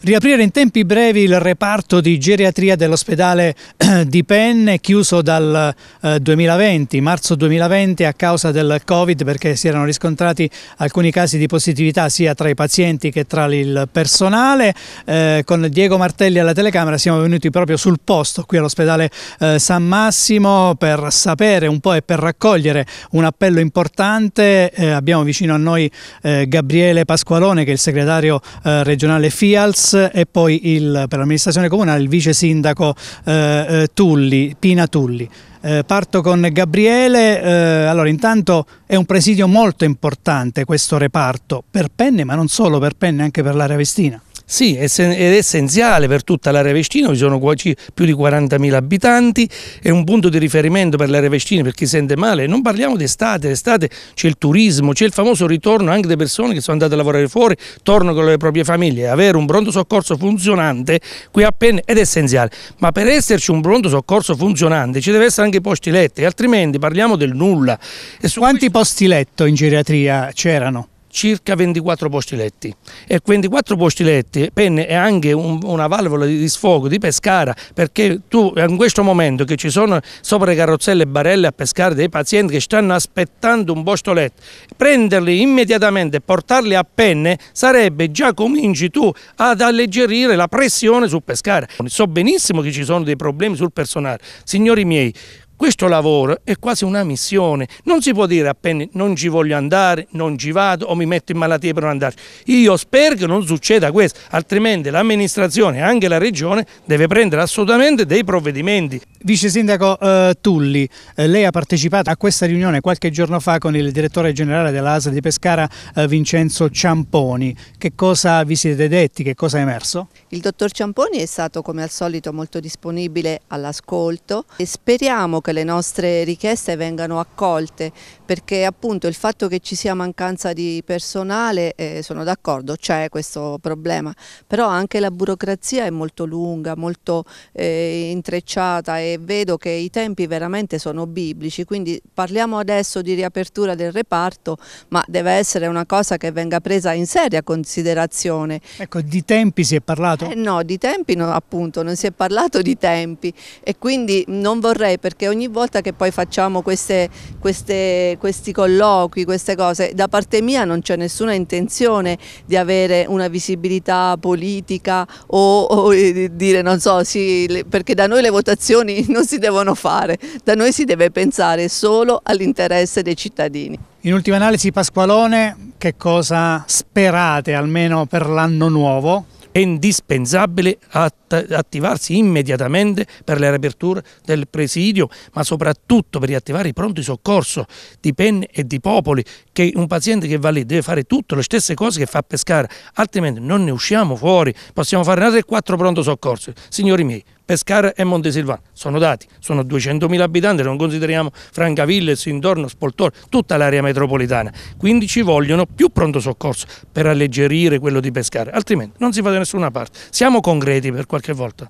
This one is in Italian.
Riaprire in tempi brevi il reparto di geriatria dell'ospedale di Penne, chiuso dal 2020, eh, marzo 2020 a causa del Covid perché si erano riscontrati alcuni casi di positività sia tra i pazienti che tra il personale. Eh, con Diego Martelli alla telecamera siamo venuti proprio sul posto qui all'ospedale eh, San Massimo per sapere un po' e per raccogliere un appello importante. abbiamo vicino a noi Gabriele Pasqualone che è il segretario regionale FIALS Gas e poi il, per l'amministrazione comunale il vice sindaco eh, eh, Tulli, Pina Tulli. Eh, parto con Gabriele, eh, allora intanto è un presidio molto importante questo reparto per Penne ma non solo per Penne anche per l'area Vestina. Sì, ed è essenziale per tutta l'area Vestino, ci sono più di 40.000 abitanti, è un punto di riferimento per l'area Vestino per chi sente male, non parliamo d'estate, d'estate c'è il turismo, c'è il famoso ritorno anche delle persone che sono andate a lavorare fuori, tornano con le proprie famiglie, avere un pronto soccorso funzionante qui a Penne è essenziale, ma per esserci un pronto soccorso funzionante ci deve essere anche i posti letti, altrimenti parliamo del nulla. E su Quanti questo... posti letto in geriatria c'erano? circa 24 posti letti e 24 posti letti Penne è anche un, una valvola di, di, sfogo di Pescara perché tu in questo momento che ci sono sopra le carrozzelle e barelle a pescare dei pazienti che stanno aspettando un posto letto prenderli immediatamente e portarli a Penne sarebbe già cominci tu ad alleggerire la pressione su Pescara so benissimo che ci sono dei problemi sul personale signori miei questo lavoro è quasi una missione, non si può dire appena non ci voglio andare, non ci vado o mi metto in malattia per non andare. Io spero che non succeda questo, altrimenti l'amministrazione e anche la regione deve prendere assolutamente dei provvedimenti. Vice Sindaco eh, Tulli, eh, lei ha partecipato a questa riunione qualche giorno fa con il direttore generale dell'ASL di Pescara, eh, Vincenzo Ciamponi. Che cosa vi siete detti, che cosa è emerso? Il dottor Ciamponi è stato come al solito molto disponibile all'ascolto e speriamo che le nostre richieste vengano accolte perché appunto il fatto che ci sia mancanza di personale eh, sono d'accordo, c'è questo problema, però anche la burocrazia è molto lunga, molto eh, intrecciata e vedo che i tempi veramente sono biblici, quindi parliamo adesso di riapertura del reparto, ma deve essere una cosa che venga presa in seria considerazione. Ecco, di tempi si è parlato? Eh no, di tempi no, appunto, non si è parlato di tempi e quindi non vorrei perché ogni volta che poi facciamo queste, queste, questi colloqui, queste cose, da parte mia non c'è nessuna intenzione di avere una visibilità politica o, o dire non so, sì, perché da noi le votazioni non si devono fare, da noi si deve pensare solo all'interesse dei cittadini. In ultima analisi Pasqualone, che cosa sperate almeno per l'anno nuovo? è indispensabile att attivarsi immediatamente per le riaperture del presidio, ma soprattutto per riattivare i pronti soccorso di Penne e di Popoli, che un paziente che va lì deve fare tutte le stesse cose che fa a Pescara, altrimenti non ne usciamo fuori, possiamo fare quattro pronto soccorso, signori miei, Pescara e Montesilvano. Sono dati, sono 200.000 abitanti, non consideriamo Francaville, Sindorno, Spoltore, tutta l'area metropolitana. Quindi ci vogliono più pronto soccorso per alleggerire quello di Pescara, altrimenti non si va da nessuna parte. Siamo concreti per qualche volta.